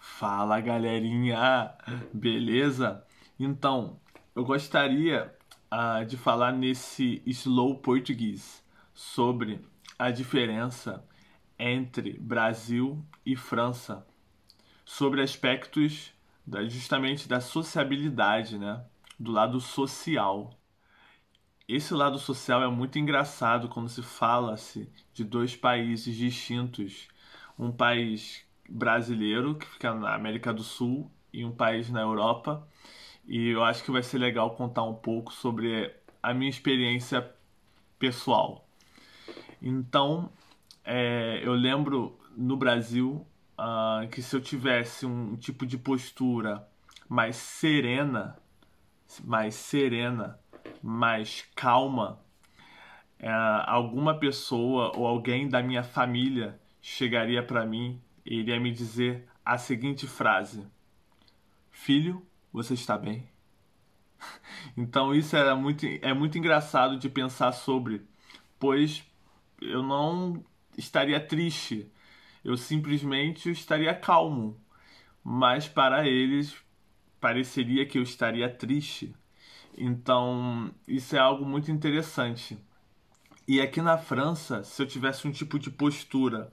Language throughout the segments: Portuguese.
Fala galerinha, beleza? Então, eu gostaria uh, de falar nesse slow português sobre a diferença entre Brasil e França, sobre aspectos da, justamente da sociabilidade, né? Do lado social. Esse lado social é muito engraçado quando se fala-se de dois países distintos. Um país brasileiro, que fica na América do Sul, e um país na Europa. E eu acho que vai ser legal contar um pouco sobre a minha experiência pessoal. Então, é, eu lembro no Brasil, uh, que se eu tivesse um tipo de postura mais serena, mais serena, mais calma, uh, alguma pessoa ou alguém da minha família chegaria para mim e iria me dizer a seguinte frase: Filho, você está bem? Então isso era muito, é muito engraçado de pensar sobre, pois eu não estaria triste eu simplesmente estaria calmo, mas para eles pareceria que eu estaria triste. Então, isso é algo muito interessante. E aqui na França, se eu tivesse um tipo de postura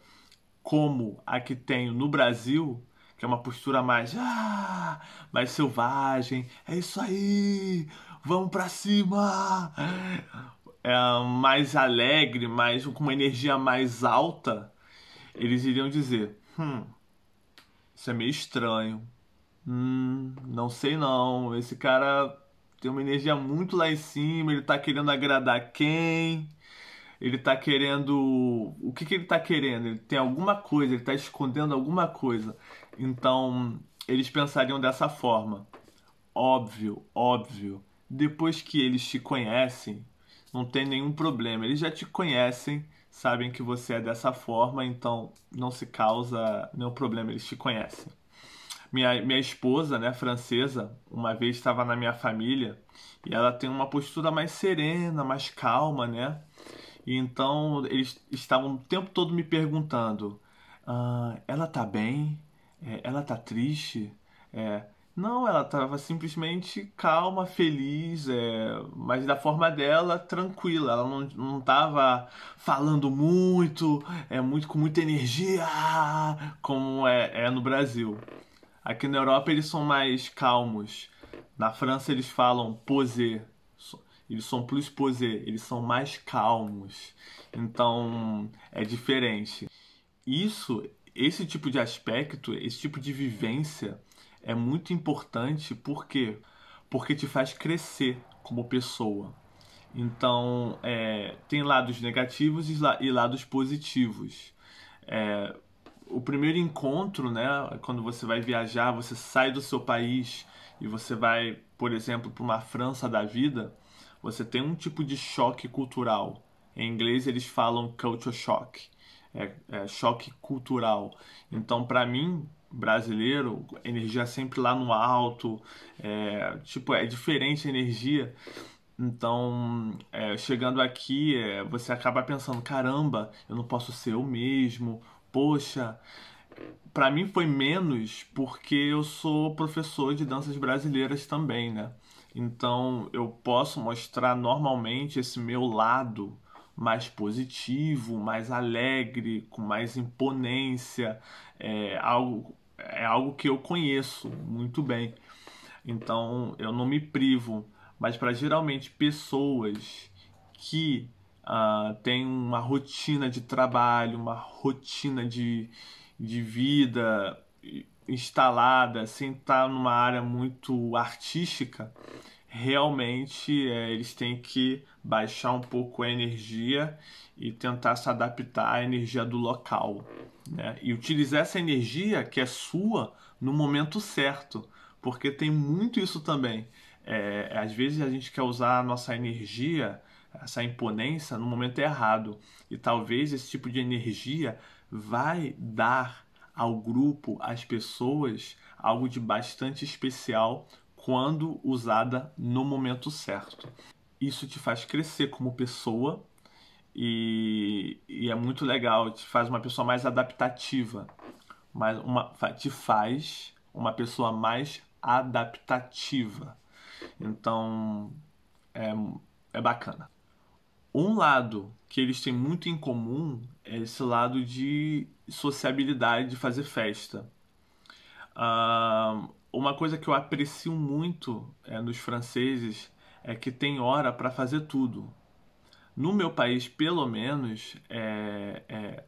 como a que tenho no Brasil, que é uma postura mais ah, mais selvagem, é isso aí, vamos para cima, é mais alegre, mais com uma energia mais alta, eles iriam dizer: hum, isso é meio estranho. Hum, não sei não. Esse cara tem uma energia muito lá em cima, ele tá querendo agradar quem? Ele tá querendo. O que, que ele tá querendo? Ele tem alguma coisa, ele tá escondendo alguma coisa. Então, eles pensariam dessa forma. Óbvio, óbvio. Depois que eles te conhecem, não tem nenhum problema. Eles já te conhecem, sabem que você é dessa forma, então não se causa nenhum problema, eles te conhecem. Minha, minha esposa, né, francesa, uma vez estava na minha família e ela tem uma postura mais serena, mais calma, né? E então eles estavam o tempo todo me perguntando: ah, ela tá bem? É, ela tá triste? É, não, ela estava simplesmente calma, feliz, é, mas da forma dela, tranquila. Ela não, não estava falando muito, é muito com muita energia, como é, é no Brasil. Aqui na Europa eles são mais calmos. Na França eles falam posé, eles são plus posé, eles são mais calmos. Então é diferente. Isso, esse tipo de aspecto, esse tipo de vivência é muito importante, porque Porque te faz crescer como pessoa. Então, é, tem lados negativos e, lados positivos. É, o primeiro encontro, né, quando você vai viajar, você sai do seu país e você vai, por exemplo, para uma França da vida, você tem um tipo de choque cultural. Em inglês eles falam culture shock, é, é choque cultural. Então, para mim, brasileiro, energia sempre lá no alto, é, tipo, é diferente a energia. Então, é, chegando aqui, é, você acaba pensando, caramba, eu não posso ser eu mesmo, poxa. Para mim foi menos porque eu sou professor de danças brasileiras também, né? Então, eu posso mostrar normalmente esse meu lado mais positivo, mais alegre, com mais imponência, é, algo é algo que eu conheço muito bem. Então eu não me privo, mas para geralmente pessoas que uh, têm uma rotina de trabalho, uma rotina de, de vida instalada, sem estar numa área muito artística, realmente é, eles têm que baixar um pouco a energia e tentar se adaptar à energia do local. Né? E utilizar essa energia que é sua no momento certo, porque tem muito isso também. É, às vezes a gente quer usar a nossa energia, essa imponência, no momento errado. E talvez esse tipo de energia vai dar ao grupo, às pessoas, algo de bastante especial quando usada no momento certo. Isso te faz crescer como pessoa e, e é muito legal, te faz uma pessoa mais adaptativa, mais uma, te faz uma pessoa mais adaptativa. Então é, é bacana. Um lado que eles têm muito em comum é esse lado de sociabilidade, de fazer festa. Ah, uma coisa que eu aprecio muito é, nos franceses é que tem hora para fazer tudo. No meu país, pelo menos, é, é,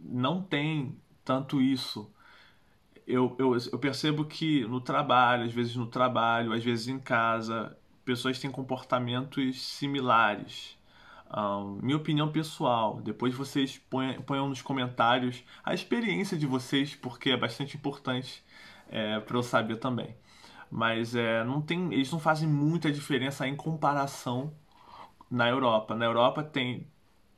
não tem tanto isso. Eu, eu, eu percebo que no trabalho, às vezes no trabalho, às vezes em casa, pessoas têm comportamentos similares. Um, minha opinião pessoal. Depois vocês ponham, ponham nos comentários a experiência de vocês, porque é bastante importante é, para eu saber também. Mas é, não tem, eles não fazem muita diferença em comparação na Europa. Na Europa tem,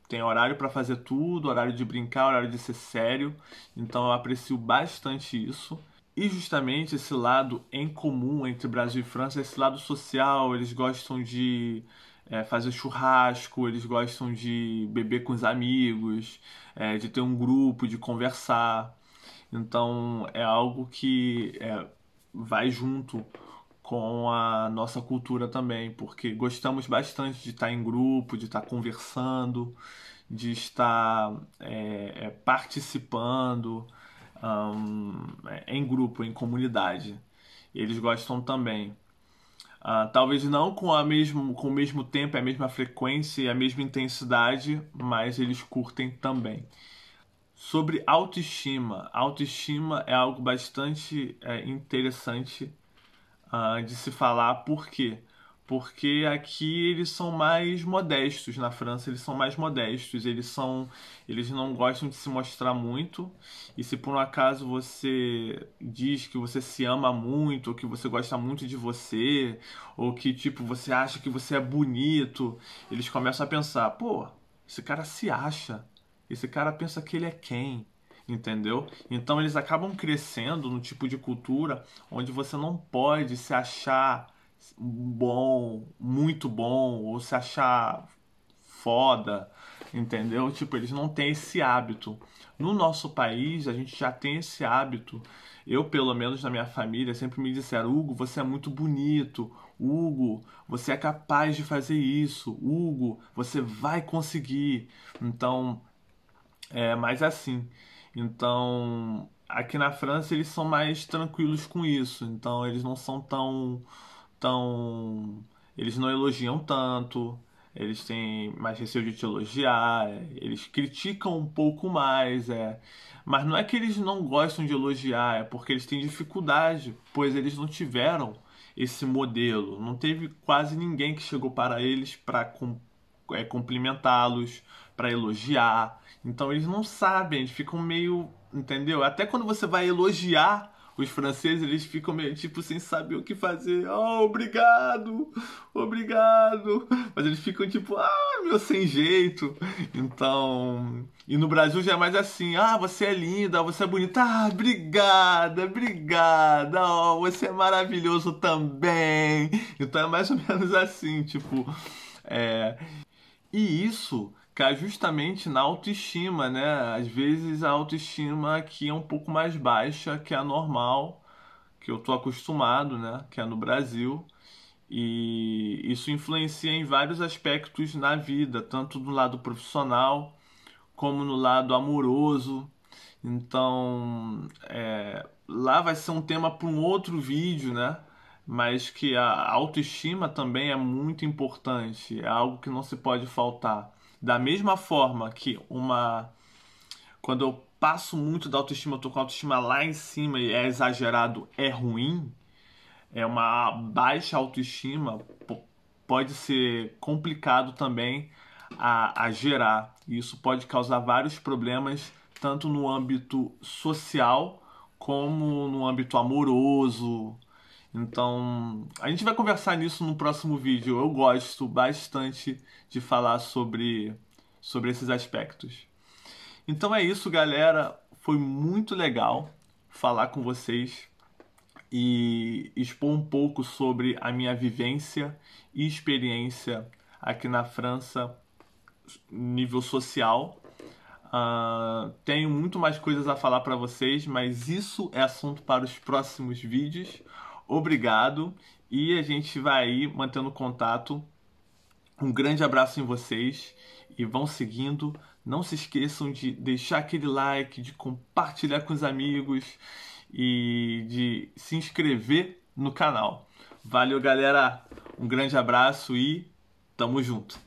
tem horário para fazer tudo, horário de brincar, horário de ser sério. Então eu aprecio bastante isso. E justamente esse lado em comum entre Brasil e França, esse lado social, eles gostam de é, fazer churrasco, eles gostam de beber com os amigos, é, de ter um grupo, de conversar. Então é algo que é, vai junto com a nossa cultura também, porque gostamos bastante de estar em grupo, de estar conversando, de estar é, é participando um, em grupo, em comunidade. Eles gostam também. Uh, talvez não com, a mesmo, com o mesmo tempo, a mesma frequência e a mesma intensidade, mas eles curtem também sobre autoestima. Autoestima é algo bastante é, interessante uh, de se falar, por quê? Porque aqui eles são mais modestos, na França eles são mais modestos, eles são eles não gostam de se mostrar muito. E se por um acaso você diz que você se ama muito, ou que você gosta muito de você, ou que tipo você acha que você é bonito, eles começam a pensar, pô, esse cara se acha esse cara pensa que ele é quem, entendeu? Então eles acabam crescendo no tipo de cultura onde você não pode se achar bom, muito bom, ou se achar foda, entendeu? Tipo, eles não têm esse hábito. No nosso país, a gente já tem esse hábito. Eu, pelo menos na minha família, sempre me disseram: Hugo, você é muito bonito. Hugo, você é capaz de fazer isso. Hugo, você vai conseguir. Então, é mais assim. Então, aqui na França eles são mais tranquilos com isso. Então, eles não são tão tão eles não elogiam tanto, eles têm mais receio de te elogiar, eles criticam um pouco mais, é. Mas não é que eles não gostam de elogiar, é porque eles têm dificuldade, pois eles não tiveram esse modelo, não teve quase ninguém que chegou para eles para é, cumprimentá-los, para elogiar. Então eles não sabem, eles ficam meio. Entendeu? Até quando você vai elogiar os franceses, eles ficam meio tipo sem saber o que fazer. Oh, obrigado, obrigado. Mas eles ficam tipo, ah, meu sem jeito. Então. E no Brasil já é mais assim: ah, você é linda, você é bonita. Ah, obrigada, obrigada. Oh, você é maravilhoso também. Então é mais ou menos assim, tipo. É, e isso cai justamente na autoestima, né? Às vezes a autoestima aqui é um pouco mais baixa que a normal, que eu tô acostumado, né? Que é no Brasil. E isso influencia em vários aspectos na vida, tanto do lado profissional como no lado amoroso. Então, é, lá vai ser um tema para um outro vídeo, né? mas que a autoestima também é muito importante, é algo que não se pode faltar. Da mesma forma que uma. Quando eu passo muito da autoestima, eu tô com a autoestima lá em cima e é exagerado, é ruim, é uma baixa autoestima, pode ser complicado também a, a gerar. E isso pode causar vários problemas, tanto no âmbito social como no âmbito amoroso, então, a gente vai conversar nisso no próximo vídeo. Eu gosto bastante de falar sobre, sobre esses aspectos. Então é isso, galera. Foi muito legal falar com vocês e expor um pouco sobre a minha vivência e experiência aqui na França, nível social. Uh, tenho muito mais coisas a falar para vocês, mas isso é assunto para os próximos vídeos obrigado e a gente vai aí mantendo contato. Um grande abraço em vocês e vão seguindo. Não se esqueçam de deixar aquele like, de compartilhar com os amigos e de se inscrever no canal. Valeu, galera. Um grande abraço e tamo junto.